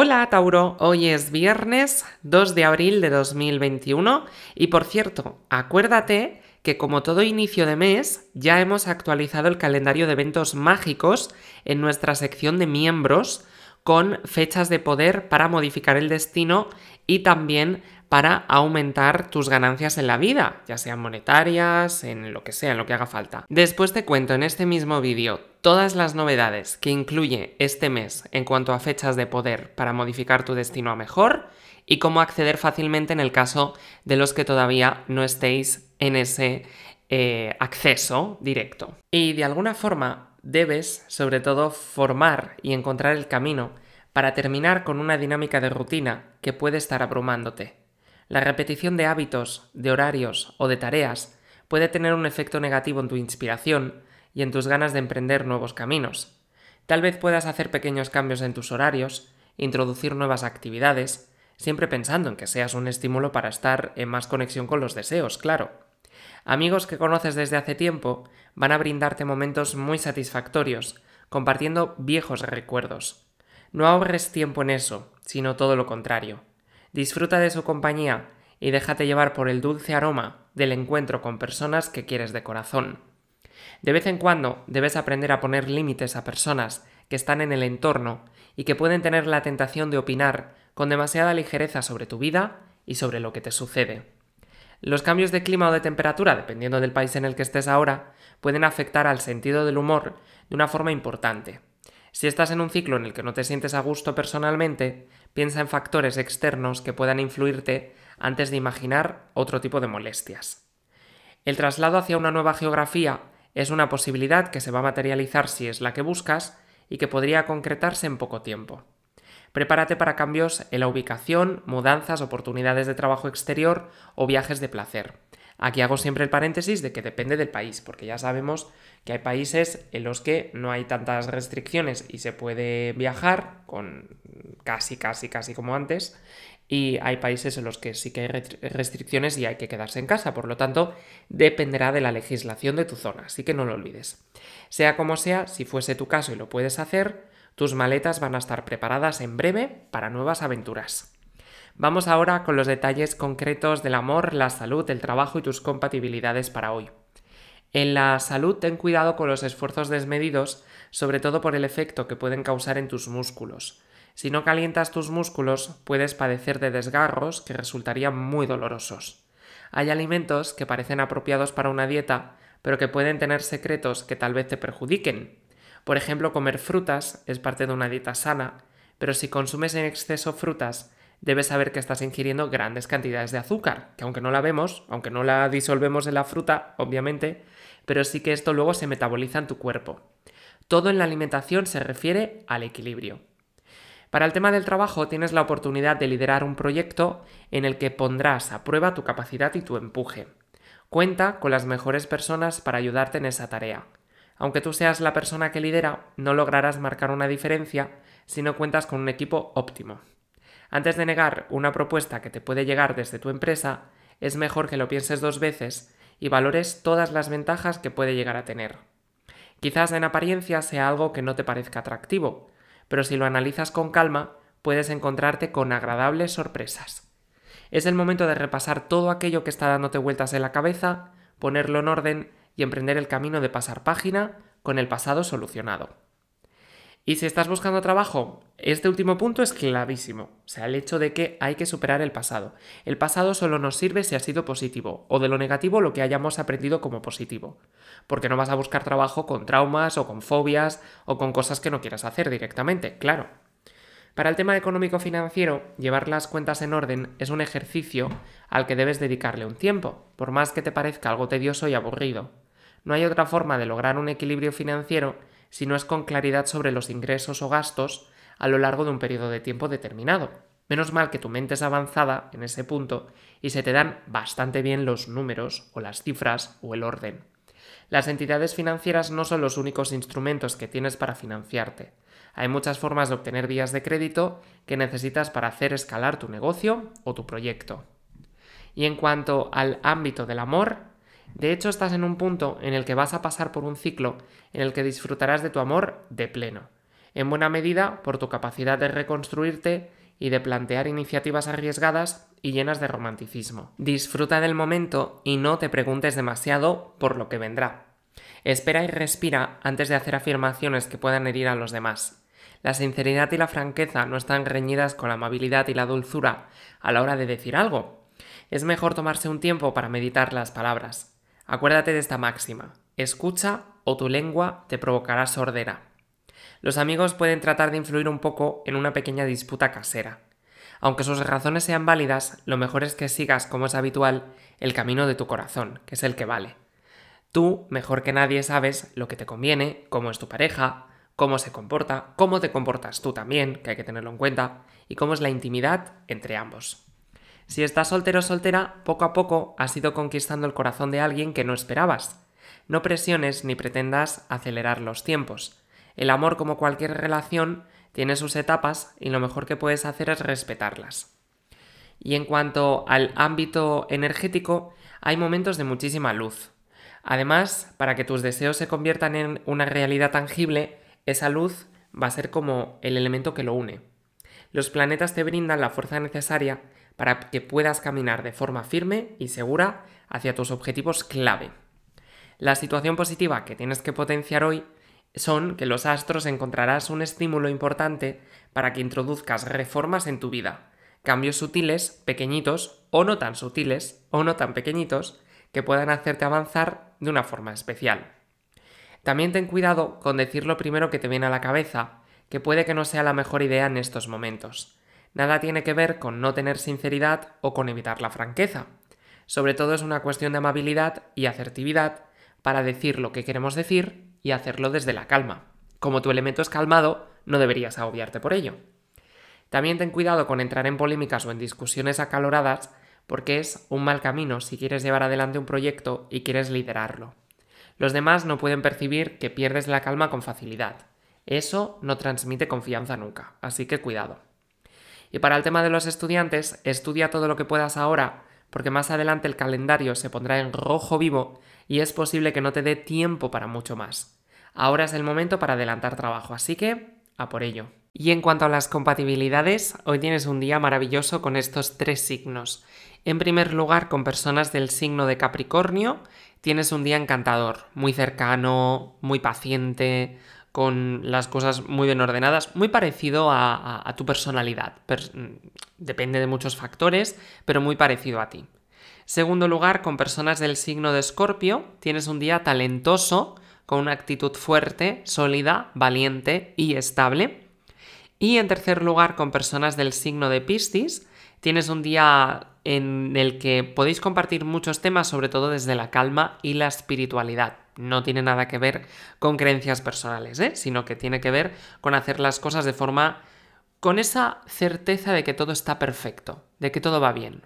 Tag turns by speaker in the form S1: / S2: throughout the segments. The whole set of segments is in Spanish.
S1: Hola Tauro, hoy es viernes 2 de abril de 2021 y por cierto, acuérdate que como todo inicio de mes ya hemos actualizado el calendario de eventos mágicos en nuestra sección de miembros con fechas de poder para modificar el destino y también para aumentar tus ganancias en la vida, ya sean monetarias, en lo que sea, en lo que haga falta. Después te cuento en este mismo vídeo todas las novedades que incluye este mes en cuanto a fechas de poder para modificar tu destino a mejor y cómo acceder fácilmente en el caso de los que todavía no estéis en ese eh, acceso directo. Y de alguna forma debes, sobre todo, formar y encontrar el camino para terminar con una dinámica de rutina que puede estar abrumándote. La repetición de hábitos, de horarios o de tareas puede tener un efecto negativo en tu inspiración y en tus ganas de emprender nuevos caminos. Tal vez puedas hacer pequeños cambios en tus horarios, introducir nuevas actividades, siempre pensando en que seas un estímulo para estar en más conexión con los deseos, claro. Amigos que conoces desde hace tiempo van a brindarte momentos muy satisfactorios, compartiendo viejos recuerdos. No ahorres tiempo en eso, sino todo lo contrario. Disfruta de su compañía y déjate llevar por el dulce aroma del encuentro con personas que quieres de corazón. De vez en cuando debes aprender a poner límites a personas que están en el entorno y que pueden tener la tentación de opinar con demasiada ligereza sobre tu vida y sobre lo que te sucede. Los cambios de clima o de temperatura, dependiendo del país en el que estés ahora, pueden afectar al sentido del humor de una forma importante. Si estás en un ciclo en el que no te sientes a gusto personalmente, Piensa en factores externos que puedan influirte antes de imaginar otro tipo de molestias. El traslado hacia una nueva geografía es una posibilidad que se va a materializar si es la que buscas y que podría concretarse en poco tiempo. Prepárate para cambios en la ubicación, mudanzas, oportunidades de trabajo exterior o viajes de placer. Aquí hago siempre el paréntesis de que depende del país, porque ya sabemos que hay países en los que no hay tantas restricciones y se puede viajar con casi, casi, casi como antes. Y hay países en los que sí que hay restricciones y hay que quedarse en casa, por lo tanto, dependerá de la legislación de tu zona, así que no lo olvides. Sea como sea, si fuese tu caso y lo puedes hacer, tus maletas van a estar preparadas en breve para nuevas aventuras. Vamos ahora con los detalles concretos del amor, la salud, el trabajo y tus compatibilidades para hoy. En la salud ten cuidado con los esfuerzos desmedidos, sobre todo por el efecto que pueden causar en tus músculos. Si no calientas tus músculos, puedes padecer de desgarros que resultarían muy dolorosos. Hay alimentos que parecen apropiados para una dieta, pero que pueden tener secretos que tal vez te perjudiquen. Por ejemplo, comer frutas es parte de una dieta sana, pero si consumes en exceso frutas, debes saber que estás ingiriendo grandes cantidades de azúcar, que aunque no la vemos, aunque no la disolvemos en la fruta, obviamente, pero sí que esto luego se metaboliza en tu cuerpo. Todo en la alimentación se refiere al equilibrio. Para el tema del trabajo tienes la oportunidad de liderar un proyecto en el que pondrás a prueba tu capacidad y tu empuje. Cuenta con las mejores personas para ayudarte en esa tarea. Aunque tú seas la persona que lidera, no lograrás marcar una diferencia si no cuentas con un equipo óptimo. Antes de negar una propuesta que te puede llegar desde tu empresa, es mejor que lo pienses dos veces y valores todas las ventajas que puede llegar a tener. Quizás en apariencia sea algo que no te parezca atractivo, pero si lo analizas con calma, puedes encontrarte con agradables sorpresas. Es el momento de repasar todo aquello que está dándote vueltas en la cabeza, ponerlo en orden y emprender el camino de pasar página con el pasado solucionado. Y si estás buscando trabajo, este último punto es clavísimo, o sea, el hecho de que hay que superar el pasado. El pasado solo nos sirve si ha sido positivo, o de lo negativo lo que hayamos aprendido como positivo, porque no vas a buscar trabajo con traumas o con fobias o con cosas que no quieras hacer directamente, claro. Para el tema económico-financiero, llevar las cuentas en orden es un ejercicio al que debes dedicarle un tiempo, por más que te parezca algo tedioso y aburrido. No hay otra forma de lograr un equilibrio financiero si no es con claridad sobre los ingresos o gastos a lo largo de un periodo de tiempo determinado. Menos mal que tu mente es avanzada en ese punto y se te dan bastante bien los números o las cifras o el orden. Las entidades financieras no son los únicos instrumentos que tienes para financiarte. Hay muchas formas de obtener vías de crédito que necesitas para hacer escalar tu negocio o tu proyecto. Y en cuanto al ámbito del amor, de hecho, estás en un punto en el que vas a pasar por un ciclo en el que disfrutarás de tu amor de pleno, en buena medida por tu capacidad de reconstruirte y de plantear iniciativas arriesgadas y llenas de romanticismo. Disfruta del momento y no te preguntes demasiado por lo que vendrá. Espera y respira antes de hacer afirmaciones que puedan herir a los demás. La sinceridad y la franqueza no están reñidas con la amabilidad y la dulzura a la hora de decir algo. Es mejor tomarse un tiempo para meditar las palabras. Acuérdate de esta máxima. Escucha o tu lengua te provocará sordera. Los amigos pueden tratar de influir un poco en una pequeña disputa casera. Aunque sus razones sean válidas, lo mejor es que sigas, como es habitual, el camino de tu corazón, que es el que vale. Tú, mejor que nadie, sabes lo que te conviene, cómo es tu pareja, cómo se comporta, cómo te comportas tú también, que hay que tenerlo en cuenta, y cómo es la intimidad entre ambos. Si estás soltero o soltera, poco a poco has ido conquistando el corazón de alguien que no esperabas. No presiones ni pretendas acelerar los tiempos. El amor, como cualquier relación, tiene sus etapas y lo mejor que puedes hacer es respetarlas. Y en cuanto al ámbito energético, hay momentos de muchísima luz. Además, para que tus deseos se conviertan en una realidad tangible, esa luz va a ser como el elemento que lo une. Los planetas te brindan la fuerza necesaria para que puedas caminar de forma firme y segura hacia tus objetivos clave. La situación positiva que tienes que potenciar hoy son que los astros encontrarás un estímulo importante para que introduzcas reformas en tu vida, cambios sutiles, pequeñitos o no tan sutiles o no tan pequeñitos que puedan hacerte avanzar de una forma especial. También ten cuidado con decir lo primero que te viene a la cabeza, que puede que no sea la mejor idea en estos momentos. Nada tiene que ver con no tener sinceridad o con evitar la franqueza. Sobre todo es una cuestión de amabilidad y asertividad para decir lo que queremos decir y hacerlo desde la calma. Como tu elemento es calmado, no deberías agobiarte por ello. También ten cuidado con entrar en polémicas o en discusiones acaloradas porque es un mal camino si quieres llevar adelante un proyecto y quieres liderarlo. Los demás no pueden percibir que pierdes la calma con facilidad. Eso no transmite confianza nunca, así que cuidado. Y para el tema de los estudiantes, estudia todo lo que puedas ahora, porque más adelante el calendario se pondrá en rojo vivo y es posible que no te dé tiempo para mucho más. Ahora es el momento para adelantar trabajo, así que a por ello. Y en cuanto a las compatibilidades, hoy tienes un día maravilloso con estos tres signos. En primer lugar, con personas del signo de Capricornio, tienes un día encantador, muy cercano, muy paciente, con las cosas muy bien ordenadas, muy parecido a, tu personalidad. Mm, depende de muchos factores, pero muy parecido a ti. Segundo lugar, con personas del signo de Escorpio, tienes un día talentoso, con una actitud fuerte, sólida, valiente y estable. Y en tercer lugar, con personas del signo de Piscis, tienes un día en el que podéis compartir muchos temas, sobre todo desde la calma y la espiritualidad. No tiene nada que ver con creencias personales, ¿eh? sino que tiene que ver con hacer las cosas de forma con esa certeza de que todo está perfecto, de que todo va bien.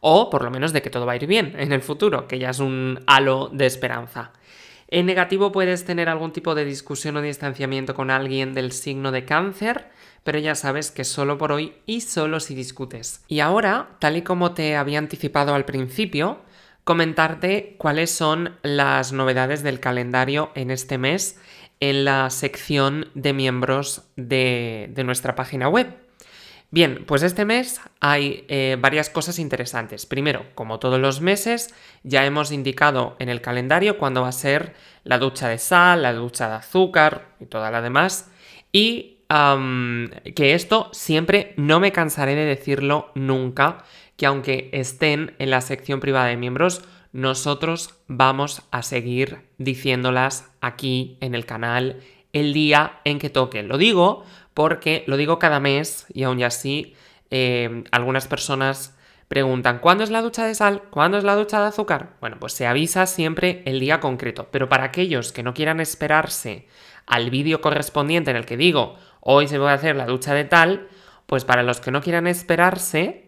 S1: O por lo menos de que todo va a ir bien en el futuro, que ya es un halo de esperanza. En negativo puedes tener algún tipo de discusión o distanciamiento con alguien del signo de cáncer, pero ya sabes que solo por hoy y solo si discutes. Y ahora, tal y como te había anticipado al principio, comentarte cuáles son las novedades del calendario en este mes en la sección de miembros de, nuestra página web. Bien, pues este mes hay eh, varias cosas interesantes. Primero, como todos los meses, ya hemos indicado en el calendario cuándo va a ser la ducha de sal, la ducha de azúcar y toda la demás. Y que esto siempre no me cansaré de decirlo nunca, que aunque estén en la sección privada de miembros, nosotros vamos a seguir diciéndolas aquí en el canal el día en que toquen. Lo digo porque lo digo cada mes y aún así eh, algunas personas preguntan, ¿cuándo es la ducha de sal? ¿Cuándo es la ducha de azúcar? Bueno, pues se avisa siempre el día concreto, pero para aquellos que no quieran esperarse al vídeo correspondiente en el que digo, hoy se va a hacer la ducha de tal, pues para los que no quieran esperarse,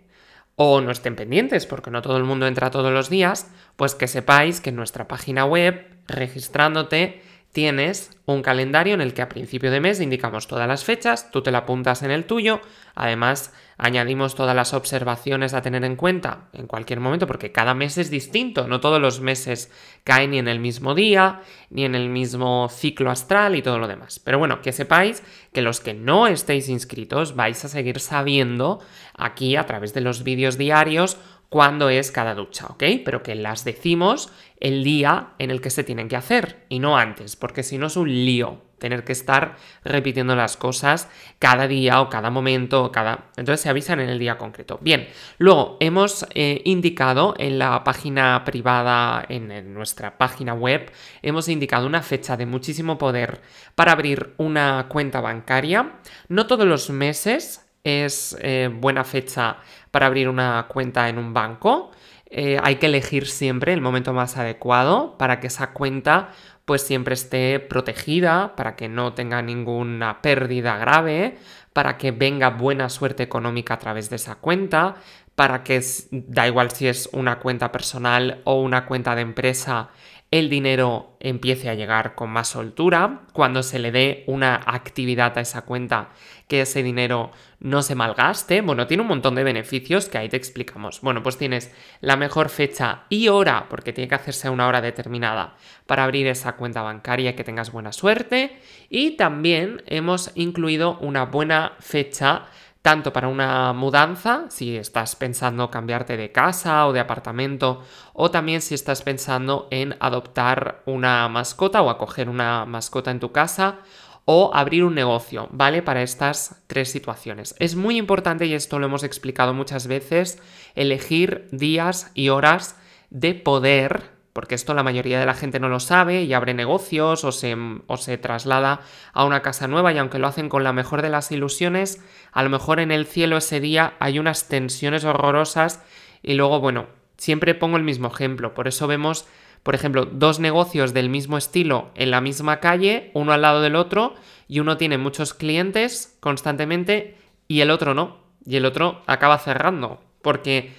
S1: o no estén pendientes porque no todo el mundo entra todos los días, pues que sepáis que en nuestra página web, registrándote, tienes un calendario en el que a principio de mes indicamos todas las fechas, tú te la apuntas en el tuyo, además añadimos todas las observaciones a tener en cuenta en cualquier momento, porque cada mes es distinto, no todos los meses caen ni en el mismo día, ni en el mismo ciclo astral y todo lo demás. Pero bueno, que sepáis que los que no estéis inscritos vais a seguir sabiendo aquí a través de los vídeos diarios cuándo es cada ducha, ¿ok? Pero que las decimos el día en el que se tienen que hacer y no antes, porque si no es un lío tener que estar repitiendo las cosas cada día o cada momento o cada... Entonces se avisan en el día concreto. Bien, luego hemos eh, indicado en la página privada, en, en nuestra página web, hemos indicado una fecha de muchísimo poder para abrir una cuenta bancaria, no todos los meses, es eh, buena fecha para abrir una cuenta en un banco. Eh, hay que elegir siempre el momento más adecuado para que esa cuenta pues siempre esté protegida, para que no tenga ninguna pérdida grave, para que venga buena suerte económica a través de esa cuenta, para que da igual si es una cuenta personal o una cuenta de empresa, el dinero empiece a llegar con más soltura, cuando se le dé una actividad a esa cuenta, que ese dinero no se malgaste. Bueno, tiene un montón de beneficios que ahí te explicamos. Bueno, pues tienes la mejor fecha y hora, porque tiene que hacerse a una hora determinada para abrir esa cuenta bancaria, que tengas buena suerte. Y también hemos incluido una buena fecha tanto para una mudanza, si estás pensando cambiarte de casa o de apartamento, o también si estás pensando en adoptar una mascota o acoger una mascota en tu casa, o abrir un negocio, ¿vale? Para estas tres situaciones. Es muy importante, y esto lo hemos explicado muchas veces, elegir días y horas de poder porque esto la mayoría de la gente no lo sabe y abre negocios o se, o se traslada a una casa nueva y aunque lo hacen con la mejor de las ilusiones, a lo mejor en el cielo ese día hay unas tensiones horrorosas y luego, bueno, siempre pongo el mismo ejemplo, por eso vemos, por ejemplo, dos negocios del mismo estilo en la misma calle, uno al lado del otro y uno tiene muchos clientes constantemente y el otro no, y el otro acaba cerrando, porque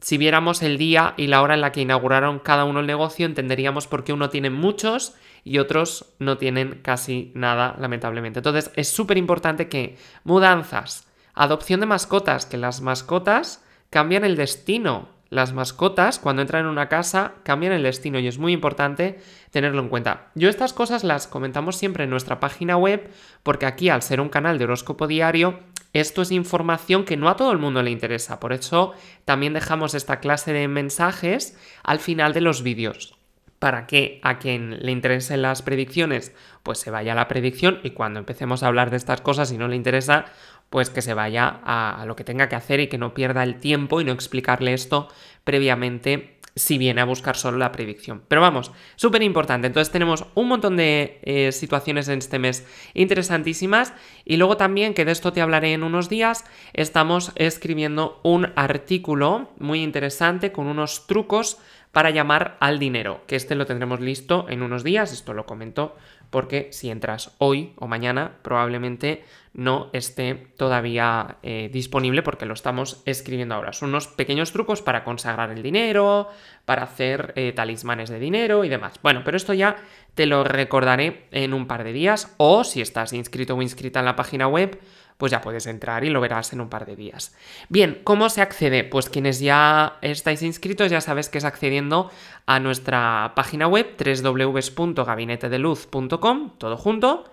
S1: si viéramos el día y la hora en la que inauguraron cada uno el negocio, entenderíamos por qué uno tiene muchos y otros no tienen casi nada, lamentablemente. Entonces, es súper importante que mudanzas, adopción de mascotas, que las mascotas cambian el destino. Las mascotas, cuando entran en una casa, cambian el destino y es muy importante tenerlo en cuenta. Yo estas cosas las comentamos siempre en nuestra página web porque aquí, al ser un canal de horóscopo diario, esto es información que no a todo el mundo le interesa, por eso también dejamos esta clase de mensajes al final de los vídeos, para que a quien le interesen las predicciones, pues se vaya a la predicción y cuando empecemos a hablar de estas cosas y no le interesa, pues que se vaya a, lo que tenga que hacer y que no pierda el tiempo y no explicarle esto previamente si viene a buscar solo la predicción. Pero vamos, súper importante. Entonces tenemos un montón de eh, situaciones en este mes interesantísimas y luego también, que de esto te hablaré en unos días, estamos escribiendo un artículo muy interesante con unos trucos para llamar al dinero, que este lo tendremos listo en unos días, esto lo comento porque si entras hoy o mañana probablemente no esté todavía eh, disponible porque lo estamos escribiendo ahora. Son unos pequeños trucos para consagrar el dinero, para hacer eh, talismanes de dinero y demás. Bueno, pero esto ya te lo recordaré en un par de días o si estás inscrito o inscrita en la página web, pues ya puedes entrar y lo verás en un par de días. Bien, ¿cómo se accede? Pues quienes ya estáis inscritos ya sabes que es accediendo a nuestra página web www.gabinetedeluz.com, todo junto.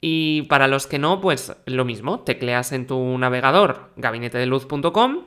S1: Y para los que no, pues lo mismo, tecleas en tu navegador gabinetedeluz.com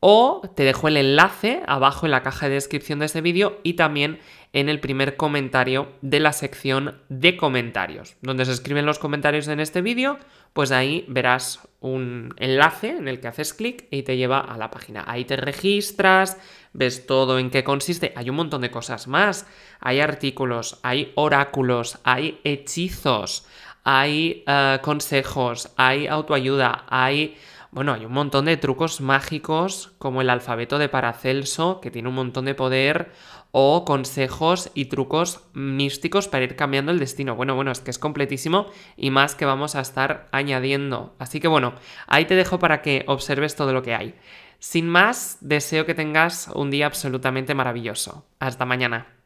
S1: o te dejo el enlace abajo en la caja de descripción de este vídeo y también en el primer comentario de la sección de comentarios. Donde se escriben los comentarios en este vídeo, pues ahí verás un enlace en el que haces clic y te lleva a la página. Ahí te registras, ves todo en qué consiste. Hay un montón de cosas más. Hay artículos, hay oráculos, hay hechizos, hay eh, consejos, hay autoayuda, hay... Bueno, hay un montón de trucos mágicos como el alfabeto de Paracelso, que tiene un montón de poder, o consejos y trucos místicos para ir cambiando el destino. Bueno, bueno, es que es completísimo y más que vamos a estar añadiendo. Así que bueno, ahí te dejo para que observes todo lo que hay. Sin más, deseo que tengas un día absolutamente maravilloso. Hasta mañana.